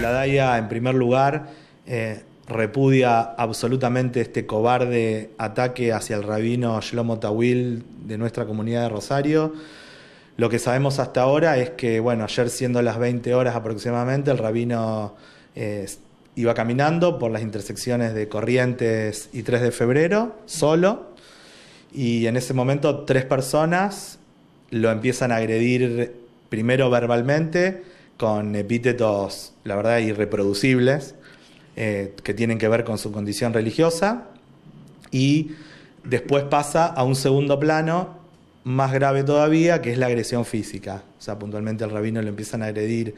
La DAIA, en primer lugar, eh, repudia absolutamente este cobarde ataque hacia el rabino Shlomo Tawil de nuestra comunidad de Rosario. Lo que sabemos hasta ahora es que, bueno, ayer siendo las 20 horas aproximadamente, el rabino eh, iba caminando por las intersecciones de Corrientes y 3 de febrero, solo, y en ese momento tres personas lo empiezan a agredir primero verbalmente, con epítetos, la verdad, irreproducibles, eh, que tienen que ver con su condición religiosa, y después pasa a un segundo plano más grave todavía, que es la agresión física. O sea, puntualmente al rabino lo empiezan a agredir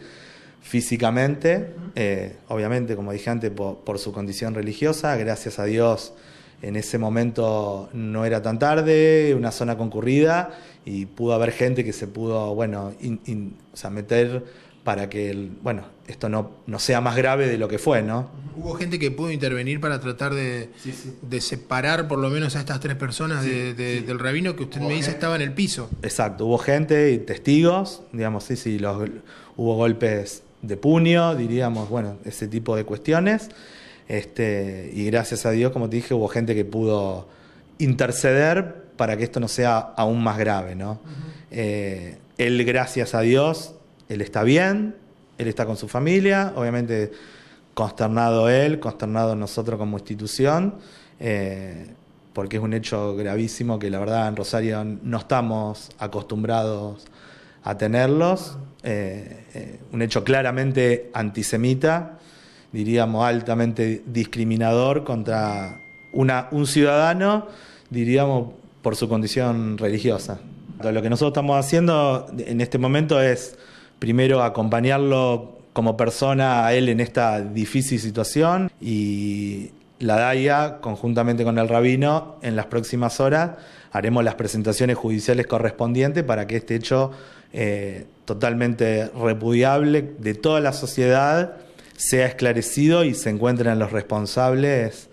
físicamente, eh, obviamente, como dije antes, por, su condición religiosa, gracias a Dios. En ese momento no era tan tarde, una zona concurrida y pudo haber gente que se pudo, bueno, o meter para que, el, bueno, esto no, no sea más grave de lo que fue, ¿no? Hubo gente que pudo intervenir para tratar de, de separar por lo menos a estas tres personas del rabino que usted me dice estaba en el piso. Exacto, hubo gente y testigos, digamos, sí, sí, los, hubo golpes de puño, diríamos, bueno, ese tipo de cuestiones. Este, y gracias a Dios, como te dije, hubo gente que pudo interceder para que esto no sea aún más grave, ¿no? Eh, él, gracias a Dios, él está bien, él está con su familia, obviamente consternado él, consternado nosotros como institución, eh, porque es un hecho gravísimo que la verdad en Rosario no estamos acostumbrados a tenerlos, eh, eh, un hecho claramente antisemita, diríamos altamente discriminador contra un ciudadano, diríamos por su condición religiosa. Lo que nosotros estamos haciendo en este momento es primero acompañarlo como persona a él en esta difícil situación y la DAIA, conjuntamente con el rabino, en las próximas horas haremos las presentaciones judiciales correspondientes para que este hecho eh, totalmente repudiable de toda la sociedad sea esclarecido y se encuentren los responsables